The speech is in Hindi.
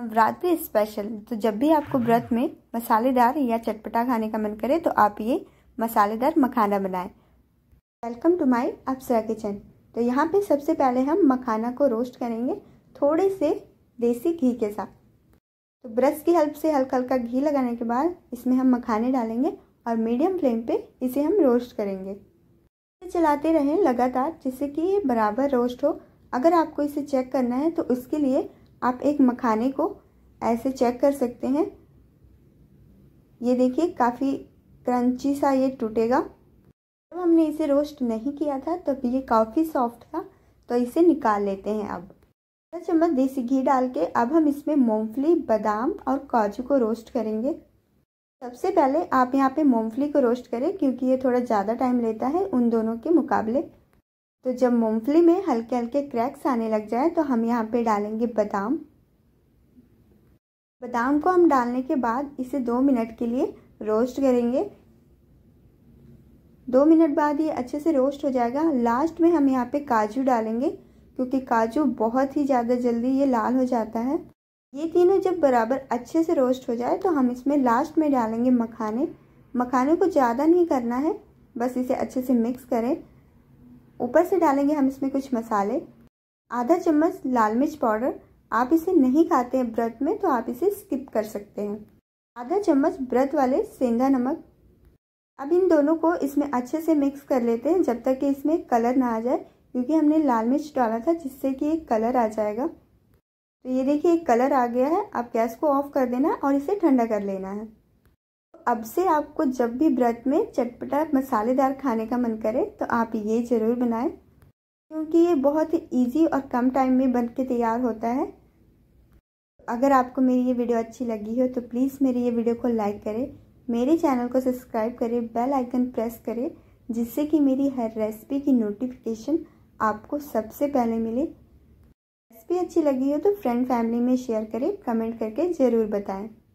नवरात्रि स्पेशल तो जब भी आपको व्रत में मसालेदार या चटपटा खाने का मन करे तो आप ये मसालेदार मखाना बनाएं welcome to my Apsara kitchen तो यहाँ पे सबसे पहले हम मखाना को रोस्ट करेंगे थोड़े से देसी घी के साथ तो ब्रश की हेल्प से हल्का हल्का घी लगाने के बाद इसमें हम मखाने डालेंगे और मीडियम फ्लेम पे इसे हम रोस्ट करेंगे इसे चलाते रहें लगातार जिससे कि ये बराबर रोस्ट हो अगर आपको इसे चेक करना है तो उसके लिए आप एक मखाने को ऐसे चेक कर सकते हैं ये देखिए काफ़ी क्रंची सा ये टूटेगा जब तो हमने इसे रोस्ट नहीं किया था तब तो ये काफ़ी सॉफ्ट था तो इसे निकाल लेते हैं अब आधा चम्मच देसी घी डाल के अब हम इसमें मूंगफली बादाम और काजू को रोस्ट करेंगे सबसे पहले आप यहाँ पे मूंगफली को रोस्ट करें क्योंकि ये थोड़ा ज़्यादा टाइम लेता है उन दोनों के मुकाबले तो जब मूंगफली में हल्के हल्के क्रैक्स आने लग जाए तो हम यहाँ पे डालेंगे बादाम बादाम को हम डालने के बाद इसे दो मिनट के लिए रोस्ट करेंगे दो मिनट बाद ये अच्छे से रोस्ट हो जाएगा लास्ट में हम यहाँ पे काजू डालेंगे क्योंकि काजू बहुत ही ज़्यादा जल्दी ये लाल हो जाता है ये तीनों जब बराबर अच्छे से रोस्ट हो जाए तो हम इसमें लास्ट में डालेंगे मखाने मखाने को ज़्यादा नहीं करना है बस इसे अच्छे से मिक्स करें ऊपर से डालेंगे हम इसमें कुछ मसाले आधा चम्मच लाल मिर्च पाउडर आप इसे नहीं खाते हैं व्रत में तो आप इसे स्किप कर सकते हैं आधा चम्मच व्रत वाले सेंधा नमक अब इन दोनों को इसमें अच्छे से मिक्स कर लेते हैं जब तक कि इसमें कलर ना आ जाए क्योंकि हमने लाल मिर्च डाला था जिससे कि एक कलर आ जाएगा तो ये देखिए एक कलर आ गया है आप गैस को ऑफ कर देना और इसे ठंडा कर लेना है अब से आपको जब भी व्रत में चटपटा मसालेदार खाने का मन करे तो आप ये ज़रूर बनाएं क्योंकि ये बहुत ही ईजी और कम टाइम में बन के तैयार होता है अगर आपको मेरी ये वीडियो अच्छी लगी हो तो प्लीज़ मेरी ये वीडियो को लाइक करें मेरे चैनल को सब्सक्राइब करें बेल आइकन प्रेस करें जिससे कि मेरी हर रेसिपी की नोटिफिकेशन आपको सबसे पहले मिले रेसिपी अच्छी लगी हो तो फ्रेंड फैमिली में शेयर करें कमेंट करके ज़रूर बताएं